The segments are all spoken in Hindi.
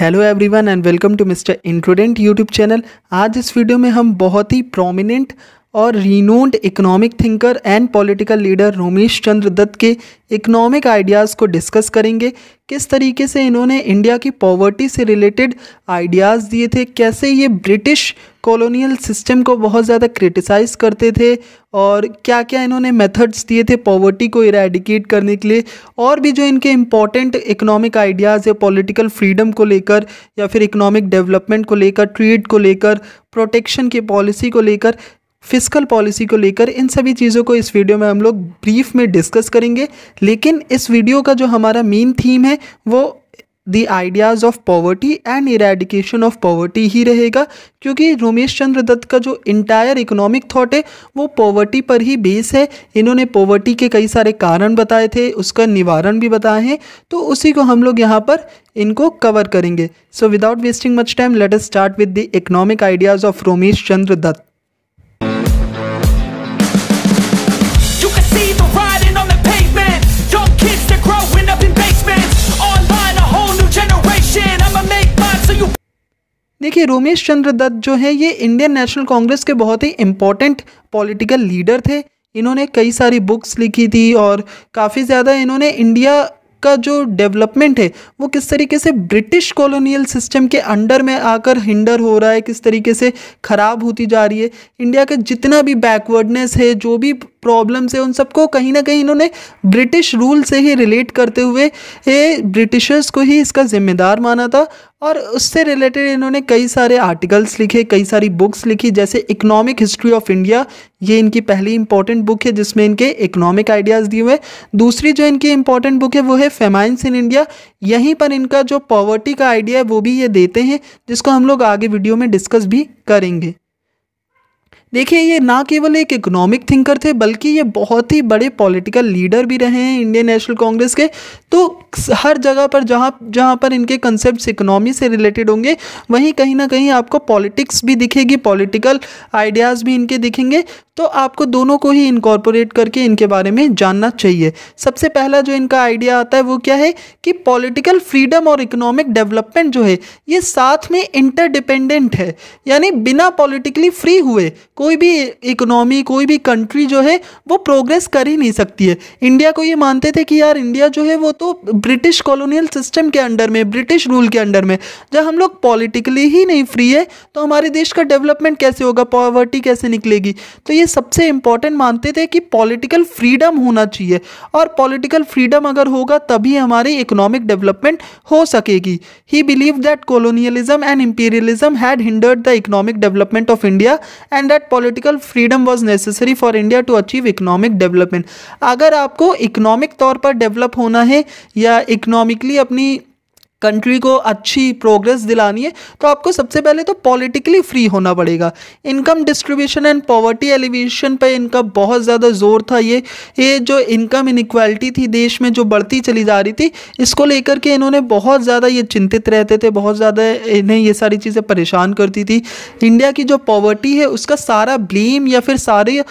Hello everyone and welcome to mister इंट्रोडेंट यूट्यूब चैनल आज इस वीडियो में हम बहुत ही प्रोमिनेंट और renowned economic thinker and political leader Romesh Chandra Dutt के इकोनॉमिक आइडियाज़ को डिस्कस करेंगे किस तरीके से इन्होंने इंडिया की पॉवर्टी से रिलेटेड आइडियाज़ दिए थे कैसे ये ब्रिटिश कॉलोनियल सिस्टम को बहुत ज़्यादा क्रिटिसाइज़ करते थे और क्या क्या इन्होंने मेथड्स दिए थे पॉवर्टी को इरेडिकेट करने के लिए और भी जो इनके इम्पॉर्टेंट इकोनॉमिक आइडियाज़ या पॉलिटिकल फ्रीडम को लेकर या फिर इकोनॉमिक डेवलपमेंट को लेकर ट्रेड को लेकर प्रोटेक्शन की पॉलिसी को लेकर फिजिकल पॉलिसी को लेकर इन सभी चीज़ों को इस वीडियो में हम लोग ब्रीफ में डिस्कस करेंगे लेकिन इस वीडियो का जो हमारा मेन थीम है वो the ideas of poverty and eradication of poverty ही रहेगा क्योंकि रोमेश चंद्र दत्त का जो इंटायर इकोनॉमिक थॉट है वो पॉवर्टी पर ही बेस है इन्होंने पॉवर्टी के कई सारे कारण बताए थे उसका निवारण भी बताए हैं तो उसी को हम लोग यहाँ पर इनको कवर करेंगे so without wasting much time let's start with the economic ideas of Romesh Chandra Dutt देखिए रोमेश चंद्र दत्त जो है ये इंडियन नेशनल कांग्रेस के बहुत ही इम्पॉर्टेंट पॉलिटिकल लीडर थे इन्होंने कई सारी बुक्स लिखी थी और काफ़ी ज़्यादा इन्होंने इंडिया का जो डेवलपमेंट है वो किस तरीके से ब्रिटिश कॉलोनियल सिस्टम के अंडर में आकर हिंडर हो रहा है किस तरीके से ख़राब होती जा रही है इंडिया का जितना भी बैकवर्डनेस है जो भी प्रॉब्लम्स है उन सबको कहीं ना कहीं इन्होंने ब्रिटिश रूल से ही रिलेट करते हुए ये ब्रिटिशर्स को ही इसका जिम्मेदार माना था और उससे रिलेटेड इन्होंने कई सारे आर्टिकल्स लिखे कई सारी बुक्स लिखी जैसे इकोनॉमिक हिस्ट्री ऑफ इंडिया ये इनकी पहली इंपॉर्टेंट बुक है जिसमें इनके इकोनॉमिक आइडियाज़ दिए हुए दूसरी जो इनकी इंपॉर्टेंट बुक है वो है फेमाइंस इन इंडिया यहीं पर इनका जो पॉवर्टी का आइडिया है वो भी ये देते हैं जिसको हम लोग आगे वीडियो में डिस्कस भी करेंगे देखिए ये ना केवल एक इकोनॉमिक थिंकर थे बल्कि ये बहुत ही बड़े पॉलिटिकल लीडर भी रहे हैं इंडियन नेशनल कांग्रेस के तो हर जगह पर जहाँ जहाँ पर इनके कंसेप्ट इकोनॉमी से रिलेटेड होंगे वहीं कहीं ना कहीं आपको पॉलिटिक्स भी दिखेगी पॉलिटिकल आइडियाज़ भी इनके दिखेंगे तो आपको दोनों को ही इनकॉर्पोरेट करके इनके बारे में जानना चाहिए सबसे पहला जो इनका आइडिया आता है वो क्या है कि पॉलिटिकल फ्रीडम और इकोनॉमिक डेवलपमेंट जो है ये साथ में इंटरडिपेंडेंट है यानी बिना पॉलिटिकली फ्री हुए कोई भी इकोनॉमी कोई भी कंट्री जो है वो प्रोग्रेस कर ही नहीं सकती है इंडिया को ये मानते थे कि यार इंडिया जो है वो तो ब्रिटिश कॉलोनियल सिस्टम के अंडर में ब्रिटिश रूल के अंडर में जब हम लोग पॉलिटिकली ही नहीं फ्री है तो हमारे देश का डेवलपमेंट कैसे होगा पॉवर्टी कैसे निकलेगी तो ये सबसे इम्पॉर्टेंट मानते थे कि पॉलिटिकल फ्रीडम होना चाहिए और पॉलिटिकल फ्रीडम अगर होगा तभी हमारी इकोनॉमिक डेवलपमेंट हो सकेगी he believe that colonialism and imperialism had hindered the economic development of India and that political freedom was necessary for India to achieve economic development अगर आपको इकोनॉमिक तौर पर डेवलप होना है या इकोनॉमिकली अपनी कंट्री को अच्छी प्रोग्रेस दिलानी है तो आपको सबसे पहले तो पॉलिटिकली फ्री होना पड़ेगा income distribution and poverty alleviation पे इनका बहुत ज़्यादा जोर था ये ये जो इनकम इनक्वालिटी थी देश में जो बढ़ती चली जा रही थी इसको लेकर के इन्होंने बहुत ज़्यादा ये चिंतित रहते थे बहुत ज़्यादा इन्हें ये सारी चीज़ें परेशान करती थी इंडिया की जो पॉवर्टी है उसका सारा ब्लेम या फिर सारे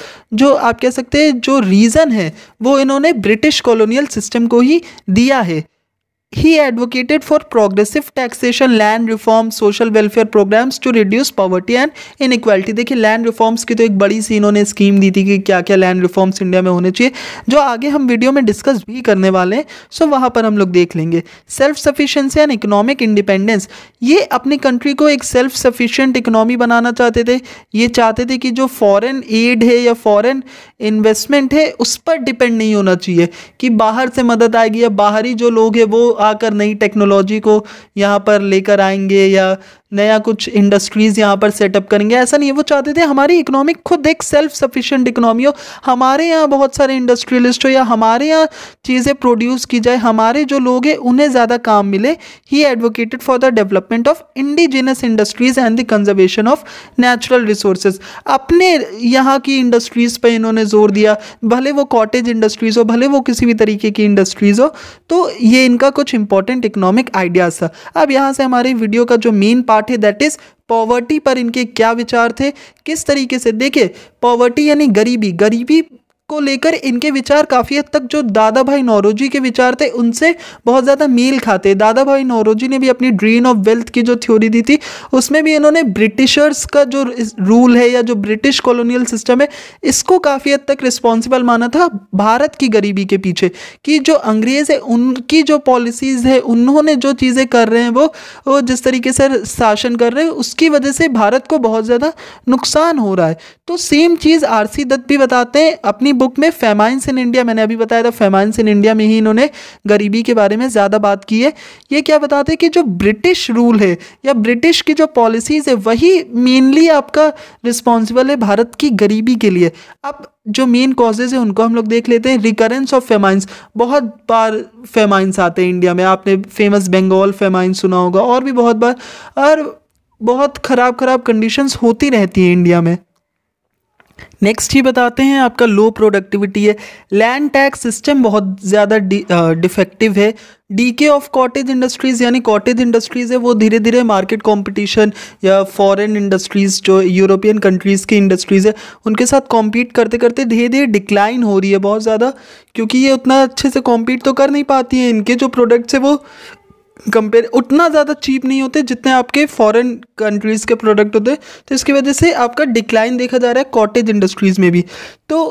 जो आप कह सकते हैं जो रीज़न है वो इन्होंने ब्रिटिश कॉलोनियल सिस्टम को ही दिया है He advocated for progressive taxation, land reform, social welfare programs to reduce poverty and inequality. देखिए लैंड रिफॉर्म्स की तो एक बड़ी सी इन्होंने स्कीम दी थी कि क्या क्या लैंड रिफॉर्म्स इंडिया में होने चाहिए जो आगे हम वीडियो में डिस्कस भी करने वाले हैं सो वहाँ पर हम लोग देख लेंगे self sufficiency and economic independence ये अपनी कंट्री को एक सेल्फ सफिशेंट इकोनॉमी बनाना चाहते थे ये चाहते थे कि जो फॉरन एड है या फ़ॉरन इन्वेस्टमेंट है उस पर डिपेंड नहीं होना चाहिए कि बाहर से मदद आएगी या बाहरी जो लोग हैं वो आकर नई टेक्नोलॉजी को यहाँ पर लेकर आएंगे या नया कुछ इंडस्ट्रीज़ यहाँ पर सेटअप करेंगे ऐसा नहीं है वो चाहते थे हमारी इकोनॉमी खुद एक सेल्फ सफिशेंट इकोनॉमी हो हमारे यहाँ बहुत सारे इंडस्ट्रियलिस्ट हो या हमारे यहाँ चीज़ें प्रोड्यूस की जाए हमारे जो लोग हैं उन्हें ज़्यादा काम मिले he advocated for the development of indigenous industries and the conservation of natural resources अपने यहाँ की इंडस्ट्रीज़ पर इन्होंने जोर दिया भले वो कॉटेज इंडस्ट्रीज़ हो भले वो किसी भी तरीके की इंडस्ट्रीज़ हो तो ये इनका कुछ इंपॉर्टेंट इकोनॉमिक आइडियाज़ था अब यहाँ से हमारी वीडियो का जो मेन पार्ट है दैट इज़ पॉवर्टी पर इनके क्या विचार थे किस तरीके से देखिए पॉवर्टी यानी गरीबी गरीबी को लेकर इनके विचार काफ़ी हद तक जो दादा भाई नौरोजी के विचार थे उनसे बहुत ज़्यादा मेल खाते दादा भाई नौरोजी ने भी अपनी ड्रीन ऑफ वेल्थ की जो थ्योरी दी थी उसमें भी इन्होंने ब्रिटिशर्स का जो रूल है या जो ब्रिटिश कॉलोनियल सिस्टम है इसको काफ़ी हद तक रिस्पॉन्सिबल माना था भारत की गरीबी के पीछे कि जो अंग्रेज़ है उनकी जो पॉलिसीज़ है उन्होंने जो चीज़ें कर रहे हैं वो, वो जिस तरीके से शासन कर रहे हैं उसकी वजह से भारत को बहुत ज़्यादा नुकसान हो रहा है तो सेम चीज़ आर दत्त भी बताते हैं अपनी बुक में फेमाइंस इन इंडिया मैंने अभी बताया था फेमाइंस इन इंडिया में ही इन्होंने गरीबी के बारे में ज़्यादा बात की है ये क्या बताते हैं कि जो ब्रिटिश रूल है या ब्रिटिश की जो पॉलिसीज़ है वही मेनली आपका रिस्पॉन्सिबल है भारत की गरीबी के लिए अब जो मेन कॉजेज़ है उनको हम लोग देख लेते हैं रिकरेंस ऑफ फेमाइंस बहुत बार फेमाइंस आते हैं इंडिया में आपने फेमस बंगाल फेमाइंस सुना होगा और भी बहुत बार और बहुत ख़राब ख़राब कंडीशंस होती रहती हैं इंडिया में नेक्स्ट ही बताते हैं आपका लो प्रोडक्टिविटी है लैंड टैक्स सिस्टम बहुत ज़्यादा डिफेक्टिव है डीके ऑफ कॉटेज इंडस्ट्रीज़ यानी कॉटेज इंडस्ट्रीज़ है वो धीरे धीरे मार्केट कंपटीशन या फॉरेन इंडस्ट्रीज़ जो यूरोपियन कंट्रीज़ की इंडस्ट्रीज़ है उनके साथ कॉम्पीट करते करते धीरे धीरे डिक्लाइन हो रही है बहुत ज़्यादा क्योंकि ये उतना अच्छे से कॉम्पीट तो कर नहीं पाती हैं इनके जो प्रोडक्ट्स है वो कंपेयर उतना ज़्यादा चीप नहीं होते जितने आपके फॉरेन कंट्रीज़ के प्रोडक्ट होते तो इसकी वजह से आपका डिक्लाइन देखा जा रहा है कॉटेज इंडस्ट्रीज़ में भी तो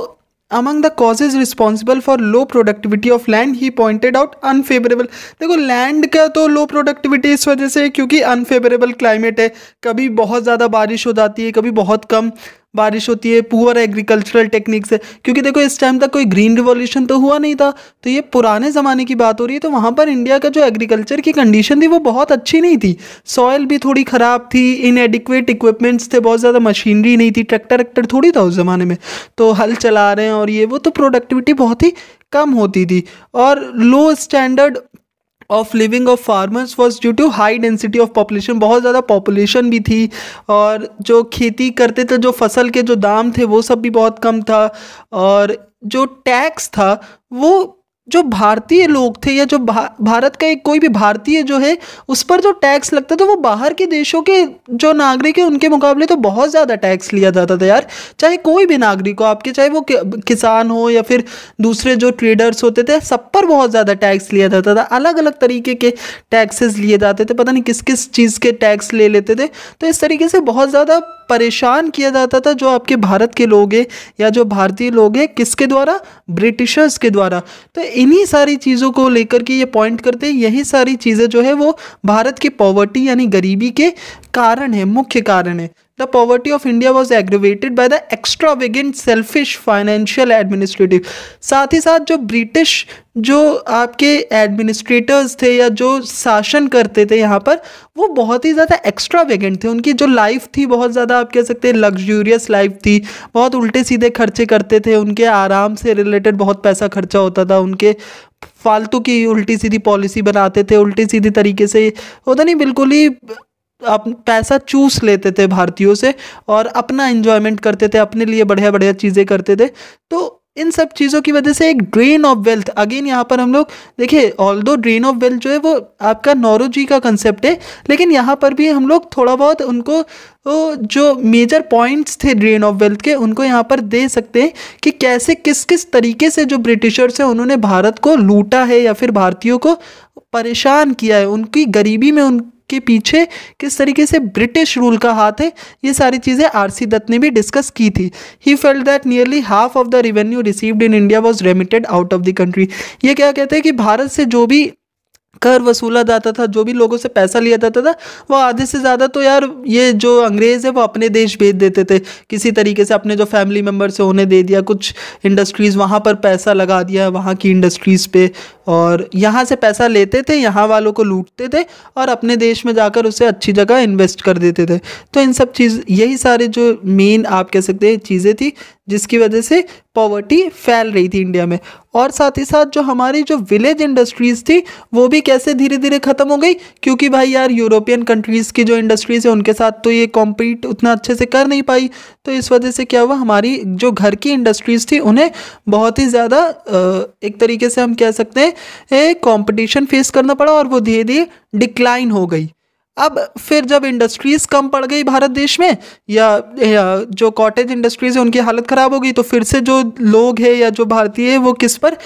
among the causes responsible for low productivity of land he pointed out unfavourable देखो लैंड का तो लो प्रोडक्टिविटी इस वजह से क्योंकि अनफेवरेबल क्लाइमेट है कभी बहुत ज़्यादा बारिश हो जाती है कभी बहुत कम बारिश होती है पुअर एग्रीकल्चरल टेक्निक्स है क्योंकि देखो इस टाइम तक कोई ग्रीन रिवॉल्यूशन तो हुआ नहीं था तो ये पुराने ज़माने की बात हो रही है तो वहाँ पर इंडिया का जो एग्रीकल्चर की कंडीशन थी वो बहुत अच्छी नहीं थी सॉयल भी थोड़ी ख़राब थी इनएडिक्वेट इक्विपमेंट्स थे बहुत ज़्यादा मशीनरी नहीं थी ट्रैक्टर वैक्टर थोड़ी था उस ज़माने में तो हल चला रहे हैं और ये वो तो प्रोडक्टिविटी बहुत ही कम होती थी और low standard of living of farmers was due to high density of population बहुत ज़्यादा पॉपुलेशन भी थी और जो खेती करते थे जो फसल के जो दाम थे वो सब भी बहुत कम था और जो टैक्स था वो जो भारतीय लोग थे या जो भा, भारत का एक कोई भी भारतीय जो है उस पर जो टैक्स लगता था तो वो बाहर के देशों के जो नागरिक है उनके मुकाबले तो बहुत ज़्यादा टैक्स लिया जाता था यार चाहे कोई भी नागरिक हो आपके चाहे वो किसान हो या फिर दूसरे जो ट्रेडर्स होते थे सब पर बहुत ज़्यादा टैक्स लिया जाता था अलग अलग तरीके के टैक्सेस लिए जाते थे पता नहीं किस किस चीज़ के टैक्स ले लेते थे तो इस तरीके से बहुत ज़्यादा परेशान किया जाता था जो आपके भारत के लोग हैं या जो भारतीय लोग हैं किसके द्वारा ब्रिटिशर्स के द्वारा तो इन्हीं सारी चीज़ों को लेकर के ये पॉइंट करते हैं यही सारी चीज़ें जो है वो भारत की पॉवर्टी यानी गरीबी के कारण है मुख्य कारण है The poverty of India was aggravated by the extravagant, selfish financial administrative. साथ ही साथ जो ब्रिटिश जो आपके एडमिनिस्ट्रेटर्स थे या जो शासन करते थे यहाँ पर वो बहुत ही ज़्यादा एक्स्ट्रावेगेंट थे उनकी जो लाइफ थी बहुत ज़्यादा आप कह सकते हैं लग्जूरियस लाइफ थी बहुत उल्टे सीधे खर्चे करते थे उनके आराम से रिलेटेड बहुत पैसा खर्चा होता था उनके फालतू की उल्टी सीधी पॉलिसी बनाते थे उल्टी सीधी तरीके से होता नहीं बिल्कुल ही पैसा चूस लेते थे भारतीयों से और अपना इन्जॉयमेंट करते थे अपने लिए बढ़िया बढ़िया चीज़ें करते थे तो इन सब चीज़ों की वजह से एक ड्रेन ऑफ वेल्थ अगेन यहाँ पर हम लोग देखिए ऑल दो ड्रेन ऑफ वेल्थ जो है वो आपका जी का कंसेप्ट है लेकिन यहाँ पर भी हम लोग थोड़ा बहुत उनको तो जो मेजर पॉइंट्स थे ड्रेन ऑफ वेल्थ के उनको यहाँ पर दे सकते हैं कि कैसे किस किस तरीके से जो ब्रिटिशर्स हैं उन्होंने भारत को लूटा है या फिर भारतीयों को परेशान किया है उनकी गरीबी में उन के पीछे किस तरीके से ब्रिटिश रूल का हाथ है ये सारी चीज़ें आर सी दत्त ने भी डिस्कस की थी he felt that nearly half of the revenue received in India was remitted out of the country ये क्या कहते हैं कि भारत से जो भी कर वसूला जाता था जो भी लोगों से पैसा लिया जाता था वो आधे से ज़्यादा तो यार ये जो अंग्रेज़ है वो अपने देश भेज देते थे किसी तरीके से अपने जो फैमिली मेम्बर से उन्हें दे दिया कुछ इंडस्ट्रीज़ वहाँ पर पैसा लगा दिया वहाँ की इंडस्ट्रीज़ पे और यहाँ से पैसा लेते थे यहाँ वालों को लूटते थे और अपने देश में जाकर उसे अच्छी जगह इन्वेस्ट कर देते थे तो इन सब चीज़ यही सारे जो मेन आप कह सकते हैं चीज़ें थी जिसकी वजह से पॉवर्टी फैल रही थी इंडिया में और साथ ही साथ जो हमारी जो विलेज इंडस्ट्रीज़ थी वो भी कैसे धीरे धीरे ख़त्म हो गई क्योंकि भाई यार यूरोपियन कंट्रीज़ की जो इंडस्ट्रीज़ है उनके साथ तो ये कॉम्पीट उतना अच्छे से कर नहीं पाई तो इस वजह से क्या हुआ हमारी जो घर की इंडस्ट्रीज़ थी उन्हें बहुत ही ज़्यादा एक तरीके से हम कह सकते हैं कंपटीशन फेस करना पड़ा और वो धीरे धीरे डिक्लाइन हो गई अब फिर जब इंडस्ट्रीज़ कम पड़ गई भारत देश में या, या जो कॉटेज इंडस्ट्रीज़ है उनकी हालत ख़राब हो गई तो फिर से जो लोग हैं या जो भारतीय है वो किस पर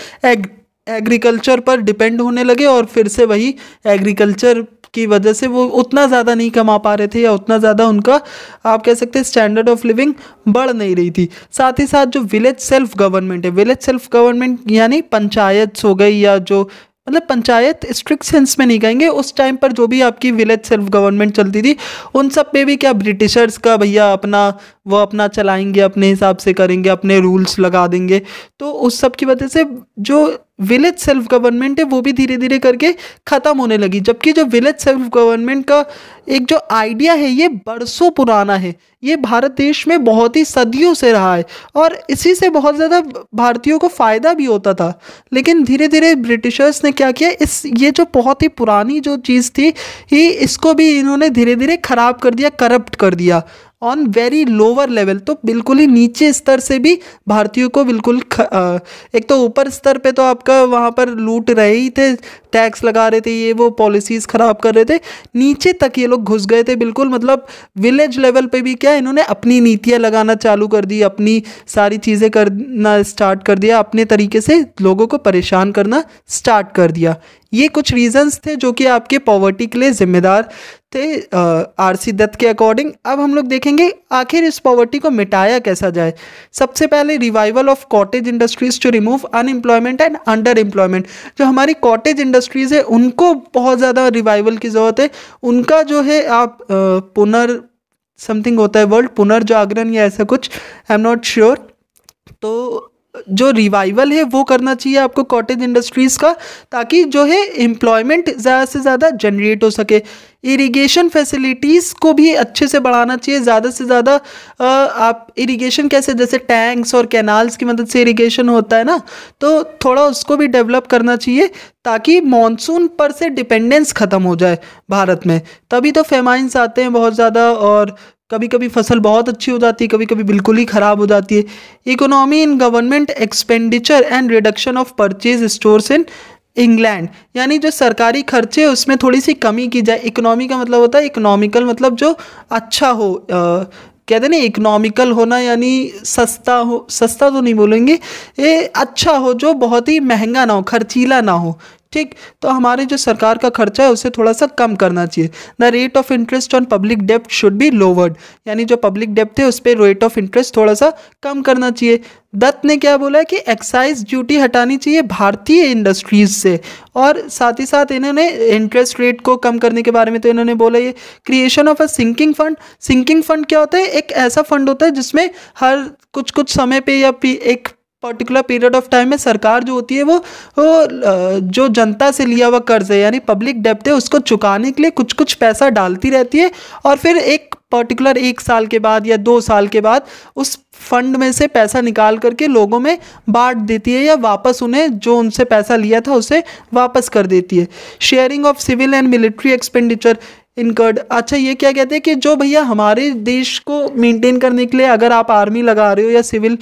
एग्रीकल्चर पर डिपेंड होने लगे और फिर से वही एग्रीकल्चर की वजह से वो उतना ज़्यादा नहीं कमा पा रहे थे या उतना ज़्यादा उनका आप कह सकते हैं स्टैंडर्ड ऑफ लिविंग बढ़ नहीं रही थी साथ ही साथ जो विलेज सेल्फ गवर्नमेंट है विलेज सेल्फ गवर्नमेंट यानी पंचायत हो गई या जो मतलब पंचायत स्ट्रिक्ट सेंस में नहीं कहेंगे उस टाइम पर जो भी आपकी विलेज सेल्फ गवर्नमेंट चलती थी उन सब पे भी क्या ब्रिटिशर्स का भैया अपना वो अपना चलाएंगे अपने हिसाब से करेंगे अपने रूल्स लगा देंगे तो उस सब की वजह से जो विलेज सेल्फ गवर्नमेंट है वो भी धीरे धीरे करके ख़त्म होने लगी जबकि जो विलेज सेल्फ गवर्नमेंट का एक जो आइडिया है ये बरसों पुराना है ये भारत देश में बहुत ही सदियों से रहा है और इसी से बहुत ज़्यादा भारतीयों को फ़ायदा भी होता था लेकिन धीरे धीरे ब्रिटिशर्स ने क्या किया इस ये जो बहुत ही पुरानी जो चीज़ थी ही इसको भी इन्होंने धीरे धीरे ख़राब कर दिया करप्ट कर दिया ऑन वेरी लोअर लेवल तो बिल्कुल ही नीचे स्तर से भी भारतीयों को बिल्कुल ख, आ, एक तो ऊपर स्तर पे तो आपका वहाँ पर लूट रहे ही थे टैक्स लगा रहे थे ये वो पॉलिसीज़ ख़राब कर रहे थे नीचे तक ये लोग घुस गए थे बिल्कुल मतलब विलेज लेवल पे भी क्या इन्होंने अपनी नीतियाँ लगाना चालू कर दी अपनी सारी चीज़ें करना स्टार्ट कर दिया अपने तरीके से लोगों को परेशान करना स्टार्ट कर दिया ये कुछ रीजंस थे जो कि आपके पॉवर्टी के लिए ज़िम्मेदार थे आर सी दत्त के अकॉर्डिंग अब हम लोग देखेंगे आखिर इस पॉवर्टी को मिटाया कैसा जाए सबसे पहले revival of cottage industries to remove unemployment and underemployment जो हमारी कॉटेज इंडस्ट्री इंडस्ट्रीज़ है उनको बहुत ज़्यादा रिवाइवल की ज़रूरत है उनका जो है आप पुनर समथिंग होता है वर्ल्ड पुनर्जागरण या ऐसा कुछ आई एम नॉट श्योर तो जो रिवाइवल है वो करना चाहिए आपको कॉटेज इंडस्ट्रीज़ का ताकि जो है एम्प्लॉयमेंट ज़्यादा से ज़्यादा जनरेट हो सके इरिगेशन फैसिलिटीज़ को भी अच्छे से बढ़ाना चाहिए ज़्यादा से ज़्यादा आप इरिगेशन कैसे जैसे टैंक्स और कैनाल्स की मदद से इरिगेशन होता है ना तो थोड़ा उसको भी डेवलप करना चाहिए ताकि मानसून पर से डिपेंडेंस ख़त्म हो जाए भारत में तभी तो फेमाइंस आते हैं बहुत ज़्यादा और कभी कभी फसल बहुत अच्छी हो जाती है कभी कभी बिल्कुल ही ख़राब हो जाती है economy in government expenditure and reduction of purchase stores in England यानी जो सरकारी खर्चे उसमें थोड़ी सी कमी की जाए इकोनॉमी का मतलब होता है इकोनॉमिकल मतलब जो अच्छा हो आ, कहते ना इकोनॉमिकल होना यानी सस्ता हो सस्ता तो नहीं बोलेंगे ये अच्छा हो जो बहुत ही महंगा ना हो खर्चीला ना हो ठीक तो हमारे जो सरकार का खर्चा है उसे थोड़ा सा कम करना चाहिए the rate of interest on public डेप्ट शुड बी लोवर्ड यानी जो पब्लिक डेप्ट है उस पर रेट ऑफ इंटरेस्ट थोड़ा सा कम करना चाहिए दत्त ने क्या बोला कि एक्साइज ड्यूटी हटानी चाहिए भारतीय इंडस्ट्रीज से और साथ ही साथ इन्होंने इंटरेस्ट रेट को कम करने के बारे में तो इन्होंने बोला ये creation of a sinking fund sinking fund क्या होता है एक ऐसा फंड होता है जिसमें हर कुछ कुछ समय पे या एक पर्टिकुलर पीरियड ऑफ टाइम में सरकार जो होती है वो, वो जो जनता से लिया हुआ कर्ज है यानी पब्लिक डेप्ट है उसको चुकाने के लिए कुछ कुछ पैसा डालती रहती है और फिर एक पर्टिकुलर एक साल के बाद या दो साल के बाद उस फंड में से पैसा निकाल करके लोगों में बांट देती है या वापस उन्हें जो उनसे पैसा लिया था उसे वापस कर देती है sharing of civil and military expenditure incurred अच्छा ये क्या कहते हैं कि जो भैया हमारे देश को मेंटेन करने के लिए अगर आप आर्मी लगा रहे हो या सिविल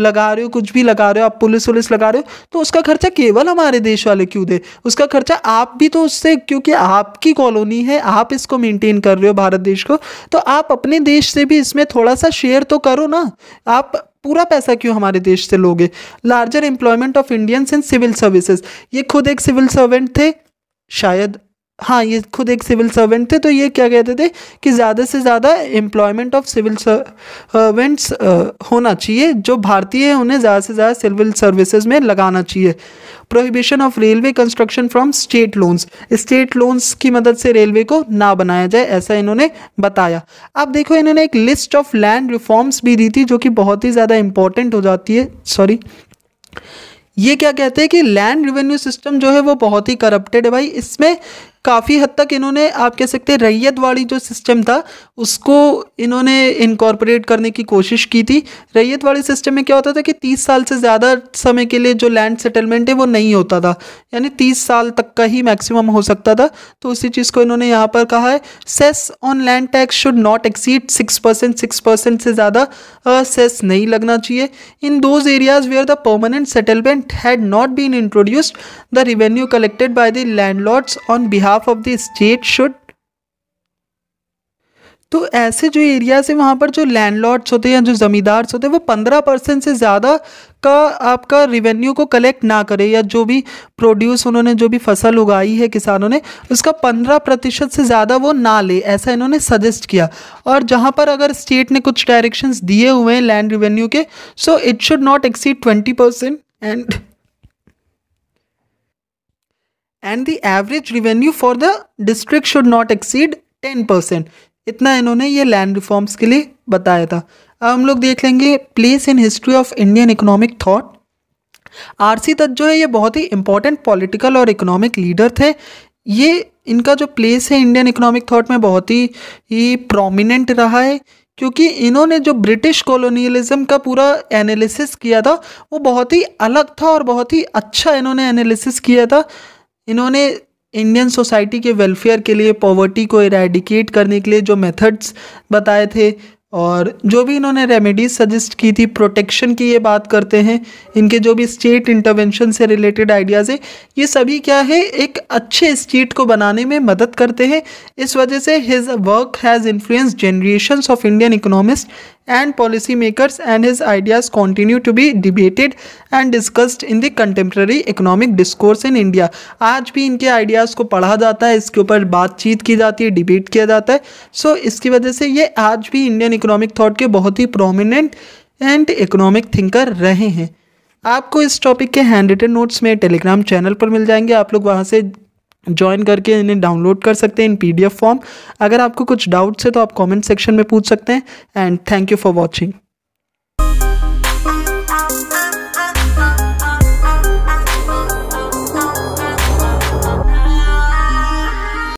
लगा रहे हो कुछ भी लगा रहे हो आप पुलिस वुलिस लगा रहे हो तो उसका खर्चा केवल हमारे देश वाले क्यों दे उसका खर्चा आप भी तो उससे क्योंकि आपकी कॉलोनी है आप इसको मेंटेन कर रहे हो भारत देश को तो आप अपने देश से भी इसमें थोड़ा सा शेयर तो करो ना आप पूरा पैसा क्यों हमारे देश से लोगे larger employment of Indians in civil services ये खुद एक सिविल सर्वेंट थे शायद हाँ ये खुद एक सिविल सर्वेंट थे तो ये क्या कहते थे कि ज़्यादा से ज़्यादा एम्प्लॉयमेंट ऑफ सिविल सर्वेंट्स होना चाहिए जो भारतीय हैं उन्हें ज़्यादा से ज़्यादा सिविल सर्विसेज में लगाना चाहिए prohibition of railway construction from state loans state loans की मदद से रेलवे को ना बनाया जाए ऐसा इन्होंने बताया अब देखो इन्होंने एक लिस्ट ऑफ लैंड रिफॉर्म्स भी दी थी जो कि बहुत ही ज़्यादा इंपॉर्टेंट हो जाती है सॉरी ये क्या कहते हैं कि लैंड रिवेन्यू सिस्टम जो है वो बहुत ही करप्टेड है भाई इसमें काफ़ी हद तक इन्होंने आप कह सकते हैं रैयत वाली जो सिस्टम था उसको इन्होंने इनकॉर्पोरेट करने की कोशिश की थी रैयत वाले सिस्टम में क्या होता था कि तीस साल से ज़्यादा समय के लिए जो लैंड सेटलमेंट है वो नहीं होता था यानी तीस साल तक का ही मैक्सिमम हो सकता था तो उसी चीज़ को इन्होंने यहाँ पर कहा है cess on land tax should not exceed six percent six percent से ज़्यादा सेस नहीं लगना चाहिए in those areas where the permanent settlement had not been introduced the revenue collected by the land on बिहार हाफ ऑफ द स्टेट शुड तो ऐसे जो एरिया से वहाँ पर जो लैंडलॉर्ड्स होते हैं या जो ज़मींदार्स होते हैं वो पंद्रह परसेंट से ज़्यादा का आपका रिवेन्यू को कलेक्ट ना करें या जो भी प्रोड्यूस उन्होंने जो भी फसल उगाई है किसानों ने उसका पंद्रह प्रतिशत से ज़्यादा वो ना ले ऐसा इन्होंने सजेस्ट किया और जहाँ पर अगर स्टेट ने कुछ डायरेक्शंस दिए हुए हैं लैंड रिवेन्यू के so it should not exceed twenty and and the average revenue for the district should not exceed ten percent इतना इन्होंने ये लैंड रिफॉर्म्स के लिए बताया था अब हम लोग देख लेंगे place in history of Indian economic thought R C Dutt जो है ये बहुत ही इंपॉर्टेंट पॉलिटिकल और इकोनॉमिक लीडर थे ये इनका जो प्लेस है इंडियन इकोनॉमिक थॉट में बहुत ही ही प्रोमिनेंट रहा है क्योंकि इन्होंने जो ब्रिटिश कॉलोनियलिज्म का पूरा एनालिसिस किया था वो बहुत ही अलग था और बहुत ही अच्छा इन्होंने एनालिसिस किया था इन्होंने इंडियन सोसाइटी के वेलफेयर के लिए पॉवर्टी को इरेडिकेट करने के लिए जो मेथड्स बताए थे और जो भी इन्होंने रेमेडीज सजेस्ट की थी प्रोटेक्शन की ये बात करते हैं इनके जो भी स्टेट इंटरवेंशन से रिलेटेड आइडियाज़ हैं ये सभी क्या है एक अच्छे स्टेट को बनाने में मदद करते हैं इस वजह से his work has influence generation of Indian economist and policy makers and his ideas continue to be debated and discussed in the contemporary economic discourse in India. आज भी इनके ideas को पढ़ा जाता है इसके ऊपर बातचीत की जाती है debate किया जाता है so, इसकी वजह से ये आज भी Indian economic thought के बहुत ही prominent and economic thinker रहे हैं आपको इस टॉपिक के हैंड रिटन नोट्स में टेलीग्राम चैनल पर मिल जाएंगे आप लोग वहाँ से ज्वाइन करके इन्हें डाउनलोड कर सकते हैं इन पीडीएफ फॉर्म अगर आपको कुछ डाउट्स है तो आप कमेंट सेक्शन में पूछ सकते हैं and thank you for watching